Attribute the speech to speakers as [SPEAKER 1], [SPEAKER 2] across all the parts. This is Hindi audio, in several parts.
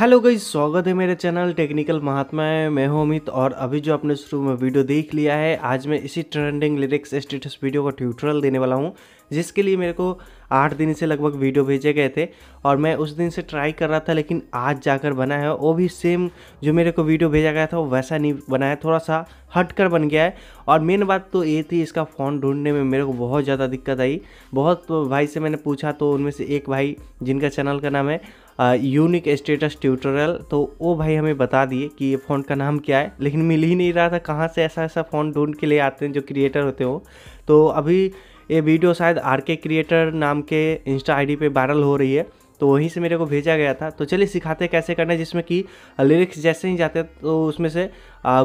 [SPEAKER 1] हेलो गई स्वागत है मेरे चैनल टेक्निकल महात्मा है मैं हूं अमित और अभी जो आपने शुरू में वीडियो देख लिया है आज मैं इसी ट्रेंडिंग लिरिक्स स्टेटस वीडियो का ट्यूटोरियल देने वाला हूं जिसके लिए मेरे को आठ दिन से लगभग वीडियो भेजे गए थे और मैं उस दिन से ट्राई कर रहा था लेकिन आज जाकर बना है वो भी सेम जो मेरे को वीडियो भेजा गया था वो वैसा नहीं बनाया थोड़ा सा हट कर बन गया है और मेन बात तो ये थी इसका फ़ोन ढूंढने में मेरे को बहुत ज़्यादा दिक्कत आई बहुत भाई से मैंने पूछा तो उनमें से एक भाई जिनका चैनल का नाम है यूनिक स्टेटस ट्यूटोरियल तो वो भाई हमें बता दिए कि ये फ़ोन का नाम क्या है लेकिन मिल ही नहीं रहा था कहाँ से ऐसा ऐसा फ़ोन ढूंढ के लिए आते हैं जो क्रिएटर होते हो तो अभी ये वीडियो शायद आर के क्रिएटर नाम के इंस्टा आईडी पे वायरल हो रही है तो वहीं से मेरे को भेजा गया था तो चलिए सिखाते कैसे करना है जिसमें कि लिरिक्स जैसे ही जाते तो उसमें से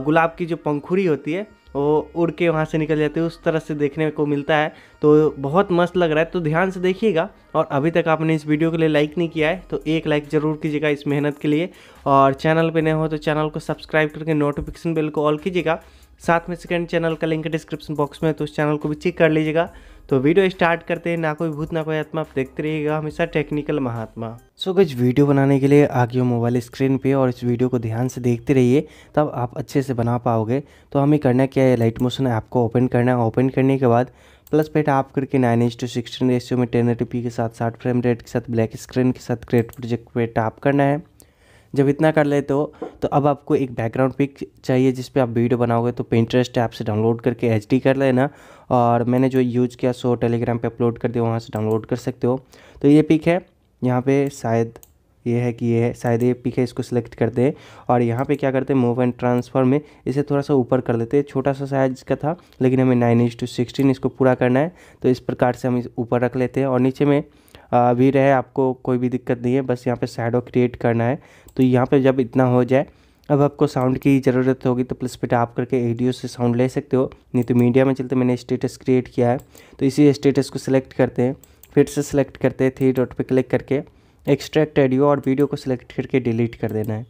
[SPEAKER 1] गुलाब की जो पंखुड़ी होती है वो उड़ के वहाँ से निकल जाती है उस तरह से देखने को मिलता है तो बहुत मस्त लग रहा है तो ध्यान से देखिएगा और अभी तक आपने इस वीडियो के लिए लाइक नहीं किया है तो एक लाइक ज़रूर कीजिएगा इस मेहनत के लिए और चैनल पर नए हो तो चैनल को सब्सक्राइब करके नोटिफिकेशन बिल को ऑल कीजिएगा साथ में सेकेंड चैनल का लिंक डिस्क्रिप्शन बॉक्स में तो उस चैनल को भी चेक कर लीजिएगा तो वीडियो स्टार्ट करते हैं ना कोई भूत ना कोई आत्मा आप देखते रहिएगा हमेशा टेक्निकल महात्मा सो कुछ वीडियो बनाने के लिए आगे मोबाइल स्क्रीन पे और इस वीडियो को ध्यान से देखते रहिए तब आप अच्छे से बना पाओगे तो हमें करना क्या है लाइट मोशन ऐप को ओपन करना है ओपन करने के बाद प्लस पेट आप करके nine H to sixteen ratio में टेन एट पी के साथ साठ फ्रेम रेट के साथ ब्लैक स्क्रीन के साथ क्रेट प्रोजेक्ट पे टाप करना है जब इतना कर लेते हो तो अब आपको एक बैकग्राउंड पिक चाहिए जिस पे आप वीडियो बनाओगे तो पेंट्रेस्ट ऐप से डाउनलोड करके एच कर लेना और मैंने जो यूज किया सो टेलीग्राम पे अपलोड कर दिया वहाँ से डाउनलोड कर सकते हो तो ये पिक है यहाँ पे शायद ये है कि ये है शायद ये पिक इसको सिलेक्ट करते हैं और यहाँ पे क्या करते हैं मूव एंड ट्रांसफर में इसे थोड़ा सा ऊपर कर लेते हैं छोटा सा साइज का था लेकिन हमें नाइन इंच टू सिक्सटीन इसको पूरा करना है तो इस प्रकार से हम इस ऊपर रख लेते हैं और नीचे में अभी रहे आपको कोई भी दिक्कत नहीं है बस यहाँ पर साइडो क्रिएट करना है तो यहाँ पर जब इतना हो जाए अब आपको साउंड की ज़रूरत होगी तो प्लस पे आप करके एडियो से साउंड ले सकते हो नहीं तो मीडिया में चलते मैंने स्टेटस क्रिएट किया है तो इसी स्टेटस को सिलेक्ट करते हैं फिर से सिलेक्ट करते हैं थ्री डॉट पे क्लिक करके एक्सट्रैक्ट ऑडियो और वीडियो को सिलेक्ट करके डिलीट कर देना है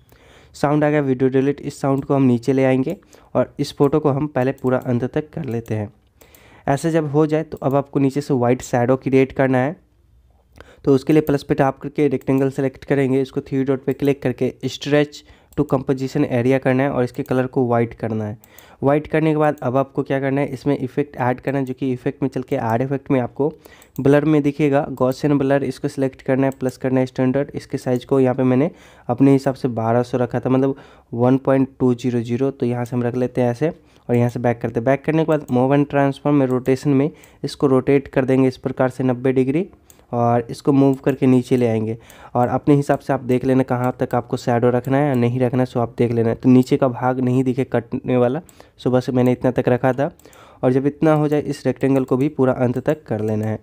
[SPEAKER 1] साउंड आ गया वीडियो डिलीट इस साउंड को हम नीचे ले आएंगे और इस फ़ोटो को हम पहले पूरा अंत तक कर लेते हैं ऐसे जब हो जाए तो अब आपको नीचे से वाइट सैडो क्रिएट करना है तो उसके लिए प्लस पे टाप करके रेक्टेंगल सेलेक्ट करेंगे इसको थ्री डॉट पे क्लिक करके स्ट्रेच टू कंपोजिशन एरिया करना है और इसके कलर को वाइट करना है वाइट करने के बाद अब आपको क्या करना है इसमें इफेक्ट ऐड करना है जो कि इफेक्ट में चल के आर इफेक्ट में आपको ब्लर में दिखेगा गॉसन ब्लर इसको सिलेक्ट करना है प्लस करना है स्टैंडर्ड इसके साइज़ को यहाँ पे मैंने अपने हिसाब से 1200 रखा था मतलब 1.200 तो यहाँ से हम रख लेते हैं ऐसे और यहाँ से बैक करते हैं बैक करने के बाद मोवन ट्रांसफॉर्म में रोटेशन में इसको रोटेट कर देंगे इस प्रकार से नब्बे डिग्री और इसको मूव करके नीचे ले आएंगे और अपने हिसाब से आप देख लेना कहाँ तक आपको शेडो रखना है या नहीं रखना है सो आप देख लेना तो नीचे का भाग नहीं दिखे कटने वाला सो बस मैंने इतना तक रखा था और जब इतना हो जाए इस रेक्टेंगल को भी पूरा अंत तक कर लेना है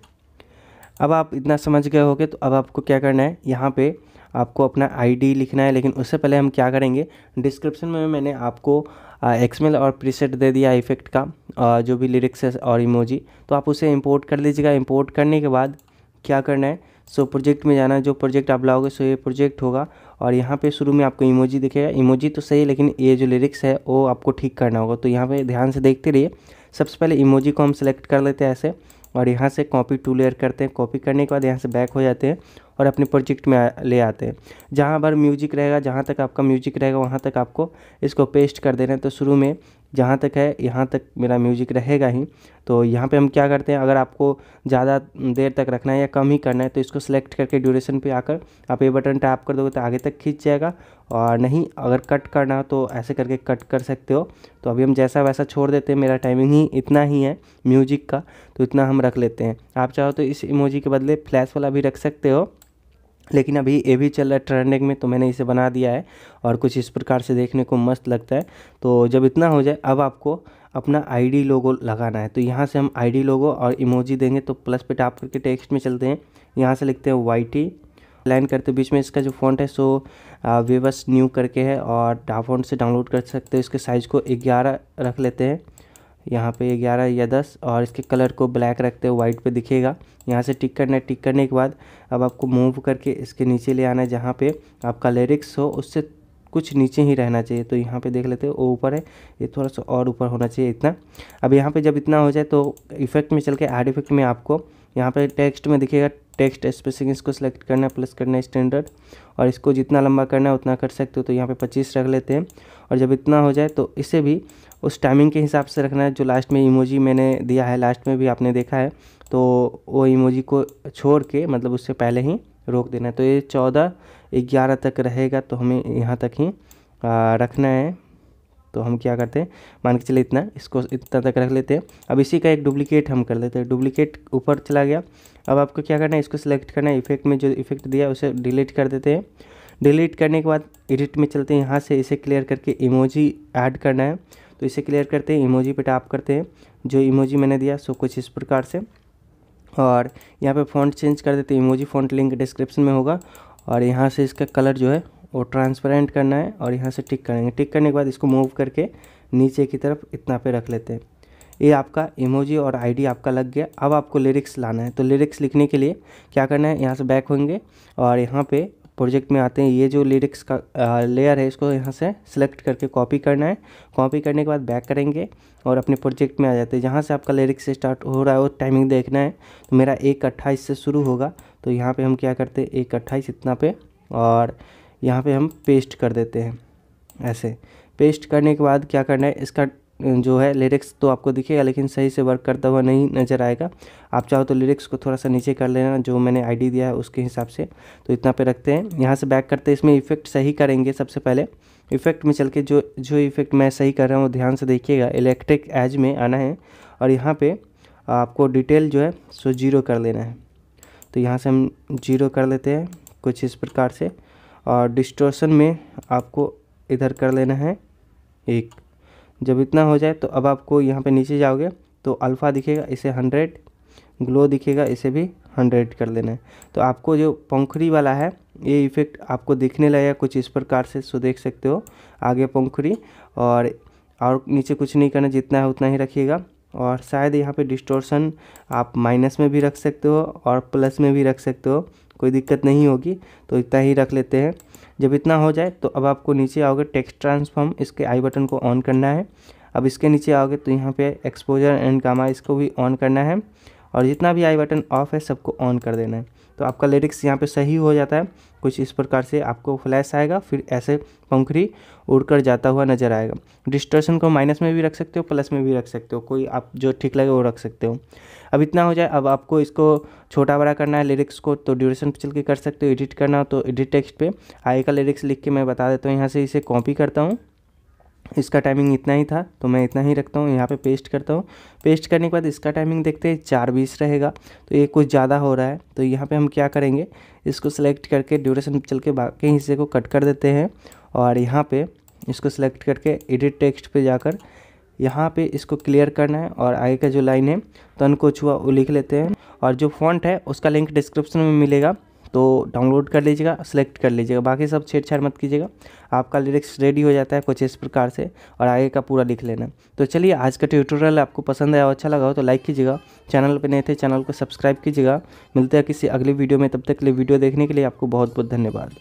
[SPEAKER 1] अब आप इतना समझ गए होगे तो अब आपको क्या करना है यहाँ पे आपको अपना आईडी लिखना है लेकिन उससे पहले हम क्या करेंगे डिस्क्रिप्शन में मैंने आपको एक्समेल और प्रीसेट दे दिया इफेक्ट का आ, जो भी लिरिक्स है और इमोजी तो आप उसे इंपोर्ट कर लीजिएगा इंपोर्ट करने के बाद क्या करना है सो प्रोजेक्ट में जाना है जो प्रोजेक्ट आप लाओगे सो ये प्रोजेक्ट होगा और यहाँ पे शुरू में आपको इमोजी दिखेगा इमोजी तो सही है लेकिन ये जो लिरिक्स है वो आपको ठीक करना होगा तो यहाँ पे ध्यान से देखते रहिए सबसे पहले इमोजी को हम सेलेक्ट कर लेते हैं ऐसे और यहाँ से कॉपी टू लेयर करते हैं कॉपी करने के बाद यहाँ से बैक हो जाते हैं और अपने प्रोजेक्ट में ले आते हैं जहाँ पर म्यूजिक रहेगा जहाँ तक आपका म्यूजिक रहेगा वहाँ तक आपको इसको पेस्ट कर देना है तो शुरू में जहाँ तक है यहाँ तक मेरा म्यूजिक रहेगा ही तो यहाँ पे हम क्या करते हैं अगर आपको ज़्यादा देर तक रखना है या कम ही करना है तो इसको सेलेक्ट करके ड्यूरेशन पे आकर आप ये बटन टैप कर दोगे तो आगे तक खींच जाएगा और नहीं अगर कट करना हो तो ऐसे करके कट कर सकते हो तो अभी हम जैसा वैसा छोड़ देते हैं मेरा टाइमिंग ही इतना ही है म्यूजिक का तो इतना हम रख लेते हैं आप चाहो तो इस इमोजी के बदले फ्लैश वाला भी रख सकते हो लेकिन अभी ये भी चल रहा है ट्रेंडिंग में तो मैंने इसे बना दिया है और कुछ इस प्रकार से देखने को मस्त लगता है तो जब इतना हो जाए अब आपको अपना आईडी लोगो लगाना है तो यहाँ से हम आईडी लोगो और इमोजी देंगे तो प्लस पे टाप करके टेक्स्ट में चलते हैं यहाँ से लिखते हैं वाई टी लाइन करते बीच में इसका जो फॉन्ट है सो वेबस न्यू करके है और डाफोन से डाउनलोड कर सकते हैं इसके साइज़ को ग्यारह रख लेते हैं यहाँ पे ग्यारह या दस और इसके कलर को ब्लैक रखते हुए वाइट पे दिखेगा यहाँ से टिक करना है टिक करने के बाद अब आपको मूव करके इसके नीचे ले आना है जहाँ पे आपका लिरिक्स हो उससे कुछ नीचे ही रहना चाहिए तो यहाँ पे देख लेते हो वो ऊपर है ये थोड़ा सा और ऊपर होना चाहिए इतना अब यहाँ पर जब इतना हो जाए तो इफेक्ट में चल के एड इफेक्ट में आपको यहाँ पर टेक्स्ट में दिखेगा टेक्स्ट स्पेसिंग इसको सेलेक्ट करना है प्लस करना है स्टैंडर्ड और इसको जितना लंबा करना है उतना कर सकते हो तो यहाँ पे 25 रख लेते हैं और जब इतना हो जाए तो इसे भी उस टाइमिंग के हिसाब से रखना है जो लास्ट में इमोजी मैंने दिया है लास्ट में भी आपने देखा है तो वो इमोजी को छोड़ के मतलब उससे पहले ही रोक देना है तो ये चौदह ग्यारह तक रहेगा तो हमें यहाँ तक ही आ, रखना है तो हम क्या करते हैं मान के चले इतना इसको इतना तक रख लेते हैं अब इसी का एक डुप्लीकेट हम कर लेते हैं डुप्लीकेट ऊपर चला गया अब आपको क्या करना है इसको सिलेक्ट करना है इफेक्ट में जो इफेक्ट दिया उसे डिलीट कर देते हैं डिलीट करने के बाद एडिट में चलते हैं यहाँ से इसे क्लियर करके इमोजी ऐड करना है तो इसे क्लियर करते हैं इमोजी पे टैप करते हैं जो इमोजी मैंने दिया सो कुछ इस प्रकार से और यहाँ पे फ़ॉन्ट चेंज कर देते हैं इमोजी फ़ॉन्ट लिंक डिस्क्रिप्शन में होगा और यहाँ से इसका कलर जो है वो ट्रांसपेरेंट करना है और यहाँ से टिक करेंगे टिक करने के बाद इसको मूव करके नीचे की तरफ इतना पे रख लेते हैं ये आपका इमोजी और आईडी आपका लग गया अब आपको लिरिक्स लाना है तो लिरिक्स लिखने के लिए क्या करना है यहाँ से बैक होंगे और यहाँ पे प्रोजेक्ट में आते हैं ये जो लिरिक्स का लेयर है इसको यहाँ से सिलेक्ट करके कॉपी करना है कॉपी करने के बाद बैक करेंगे और अपने प्रोजेक्ट में आ जाते हैं जहाँ से आपका लिरिक्स स्टार्ट हो रहा है वो टाइमिंग देखना है तो मेरा एक अट्ठाईस से शुरू होगा तो यहाँ पर हम क्या करते हैं एक अट्ठाईस इतना पे और यहाँ पर पे हम पेस्ट कर देते हैं ऐसे पेस्ट करने के बाद क्या करना है इसका जो है लिरिक्स तो आपको दिखेगा लेकिन सही से वर्क करता हुआ नहीं नज़र आएगा आप चाहो तो लिरिक्स को थोड़ा सा नीचे कर लेना जो मैंने आईडी दिया है उसके हिसाब से तो इतना पे रखते हैं यहाँ से बैक करते हैं इसमें इफ़ेक्ट सही करेंगे सबसे पहले इफ़ेक्ट में चल के जो जो इफ़ेक्ट मैं सही कर रहा हूँ ध्यान से देखिएगा इलेक्ट्रिक एज में आना है और यहाँ पर आपको डिटेल जो है सो जीरो कर लेना है तो यहाँ से हम जीरो कर लेते हैं कुछ इस प्रकार से और डिस्टोर्सन में आपको इधर कर लेना है एक जब इतना हो जाए तो अब आपको यहाँ पे नीचे जाओगे तो अल्फ़ा दिखेगा इसे हंड्रेड ग्लो दिखेगा इसे भी हंड्रेड कर देना है तो आपको जो पंखुड़ी वाला है ये इफ़ेक्ट आपको दिखने लगेगा कुछ इस प्रकार से सो देख सकते हो आगे पंखुड़ी और और नीचे कुछ नहीं करना जितना है उतना ही रखिएगा और शायद यहाँ पे डिस्टोर्शन आप माइनस में भी रख सकते हो और प्लस में भी रख सकते हो कोई दिक्कत नहीं होगी तो इतना ही रख लेते हैं जब इतना हो जाए तो अब आपको नीचे आओगे टेक्स्ट ट्रांसफॉर्म इसके आई बटन को ऑन करना है अब इसके नीचे आओगे तो यहाँ पे एक्सपोजर एंड कामा इसको भी ऑन करना है और जितना भी आई बटन ऑफ है सबको ऑन कर देना है तो आपका लिरिक्स यहाँ पे सही हो जाता है कुछ इस प्रकार से आपको फ्लैश आएगा फिर ऐसे पंखरी उड़कर जाता हुआ नजर आएगा डिस्टर्शन को माइनस में भी रख सकते हो प्लस में भी रख सकते हो कोई आप जो ठीक लगे वो रख सकते हो अब इतना हो जाए अब आपको इसको छोटा बड़ा करना है लिरिक्स को तो ड्यूरेशन चल के कर सकते हो एडिट करना हो तो एडिट टेक्स्ट पे आई का लिरिक्स लिख के मैं बता देता हूँ यहाँ से इसे कॉपी करता हूँ इसका टाइमिंग इतना ही था तो मैं इतना ही रखता हूँ यहाँ पे पेस्ट करता हूँ पेस्ट करने के बाद इसका टाइमिंग देखते हैं चार बीस रहेगा तो ये कुछ ज़्यादा हो रहा है तो यहाँ पे हम क्या करेंगे इसको सिलेक्ट करके ड्यूरेशन चल के बाकी हिस्से को कट कर देते हैं और यहाँ पे इसको सेलेक्ट करके एडिट टेक्स्ट पर जाकर यहाँ पर इसको क्लियर करना है और आगे का जो लाइन है तन को छुआ वो लिख लेते हैं और जो फॉन्ट है उसका लिंक डिस्क्रिप्शन में मिलेगा तो डाउनलोड कर लीजिएगा सेलेक्ट कर लीजिएगा बाकी सब छेड़छाड़ मत कीजिएगा आपका लिरिक्स रेडी हो जाता है कुछ इस प्रकार से और आगे का पूरा लिख लेना तो चलिए आज का ट्यूटोरियल आपको पसंद आया अच्छा लगा हो तो लाइक कीजिएगा चैनल पर नए थे चैनल को सब्सक्राइब कीजिएगा मिलते हैं किसी अगली वीडियो में तब तक के लिए वीडियो देखने के लिए आपको बहुत बहुत धन्यवाद